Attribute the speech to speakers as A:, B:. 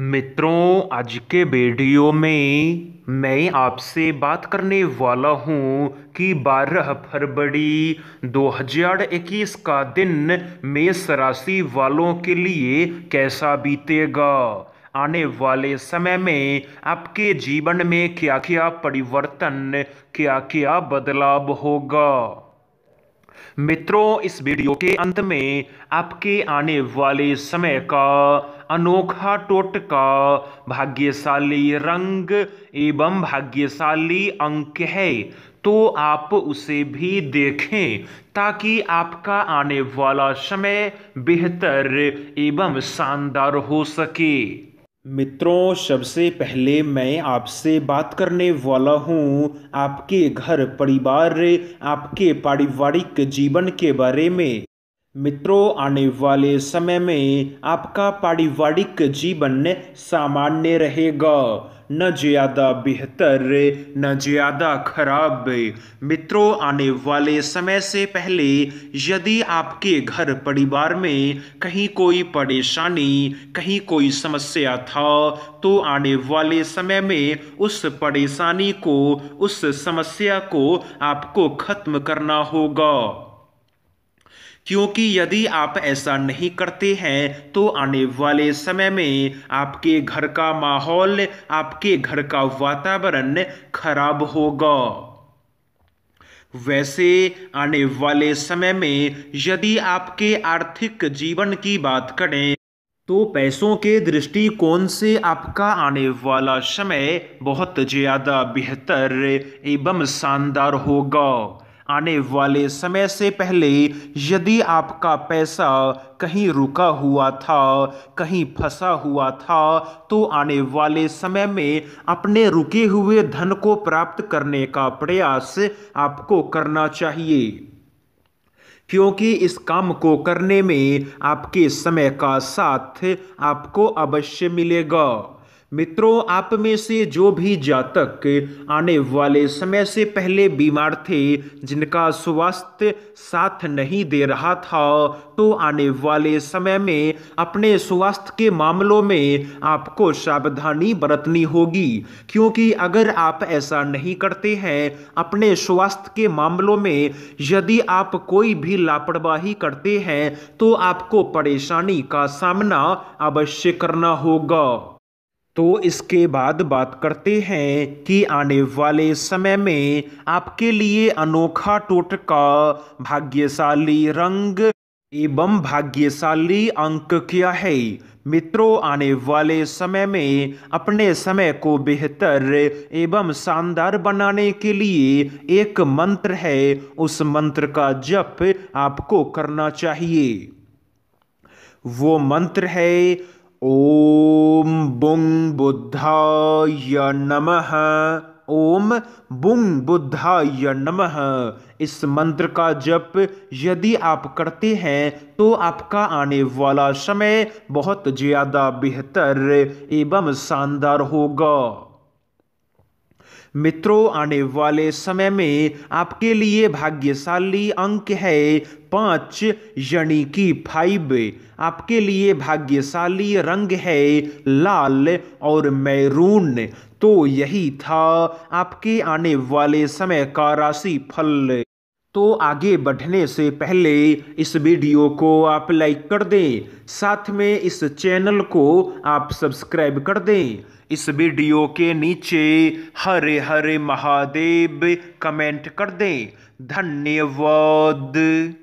A: मित्रों आज के वीडियो में मैं आपसे बात करने वाला हूं कि 12 फरवरी 2021 का दिन मेष राशि वालों के लिए कैसा बीतेगा आने वाले समय में आपके जीवन में क्या क्या परिवर्तन क्या क्या बदलाव होगा मित्रों इस वीडियो के अंत में आपके आने वाले समय का अनोखा टोटका भाग्यशाली रंग एवं भाग्यशाली अंक है तो आप उसे भी देखें ताकि आपका आने वाला समय बेहतर एवं शानदार हो सके मित्रों सबसे पहले मैं आपसे बात करने वाला हूँ आपके घर परिवार आपके पारिवारिक जीवन के बारे में मित्रों आने वाले समय में आपका पारिवारिक जीवन सामान्य रहेगा न ज़्यादा बेहतर न ज़्यादा खराब मित्रों आने वाले समय से पहले यदि आपके घर परिवार में कहीं कोई परेशानी कहीं कोई समस्या था तो आने वाले समय में उस परेशानी को उस समस्या को आपको ख़त्म करना होगा क्योंकि यदि आप ऐसा नहीं करते हैं तो आने वाले समय में आपके घर का माहौल आपके घर का वातावरण खराब होगा वैसे आने वाले समय में यदि आपके आर्थिक जीवन की बात करें तो पैसों के दृष्टिकोण से आपका आने वाला समय बहुत ज़्यादा बेहतर एवं शानदार होगा आने वाले समय से पहले यदि आपका पैसा कहीं रुका हुआ था कहीं फंसा हुआ था तो आने वाले समय में अपने रुके हुए धन को प्राप्त करने का प्रयास आपको करना चाहिए क्योंकि इस काम को करने में आपके समय का साथ आपको अवश्य मिलेगा मित्रों आप में से जो भी जातक आने वाले समय से पहले बीमार थे जिनका स्वास्थ्य साथ नहीं दे रहा था तो आने वाले समय में अपने स्वास्थ्य के मामलों में आपको सावधानी बरतनी होगी क्योंकि अगर आप ऐसा नहीं करते हैं अपने स्वास्थ्य के मामलों में यदि आप कोई भी लापरवाही करते हैं तो आपको परेशानी का सामना अवश्य करना होगा तो इसके बाद बात करते हैं कि आने वाले समय में आपके लिए अनोखा टोटका भाग्यशाली रंग एवं भाग्यशाली अंक क्या है मित्रों आने वाले समय में अपने समय को बेहतर एवं शानदार बनाने के लिए एक मंत्र है उस मंत्र का जप आपको करना चाहिए वो मंत्र है ओम बुंग बुद्धाय नमः ओम बुं बुद्धाय नमः इस मंत्र का जप यदि आप करते हैं तो आपका आने वाला समय बहुत ज़्यादा बेहतर एवं शानदार होगा मित्रों आने वाले समय में आपके लिए भाग्यशाली अंक है पाँच यानी कि फाइव आपके लिए भाग्यशाली रंग है लाल और मैरून तो यही था आपके आने वाले समय का राशि फल तो आगे बढ़ने से पहले इस वीडियो को आप लाइक कर दें साथ में इस चैनल को आप सब्सक्राइब कर दें इस वीडियो के नीचे हरे हरे महादेव कमेंट कर दें धन्यवाद